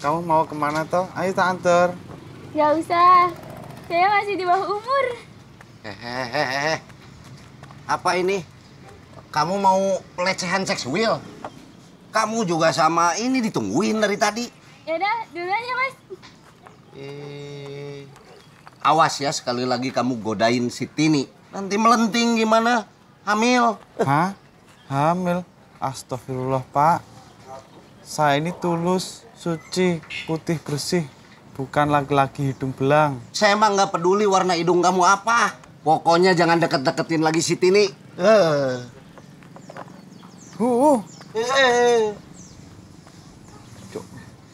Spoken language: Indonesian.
kamu mau kemana toh? Ayo tak antar. Gak usah, saya masih di bawah umur. Hehehe, apa ini? Kamu mau pelecehan seksual? Kamu juga sama ini ditungguin dari tadi. Ya Yaudah, duluan aja mas. Eh, awas ya sekali lagi kamu godain si Tini. Nanti melenting gimana? Hamil. Hah? Hamil? Astagfirullah, Pak. Saya ini tulus, suci, putih, bersih. Bukan laki-laki hidung belang. Saya emang nggak peduli warna hidung kamu apa. Pokoknya jangan deket-deketin lagi si Tini. Eh. Uh. Uh. Uh.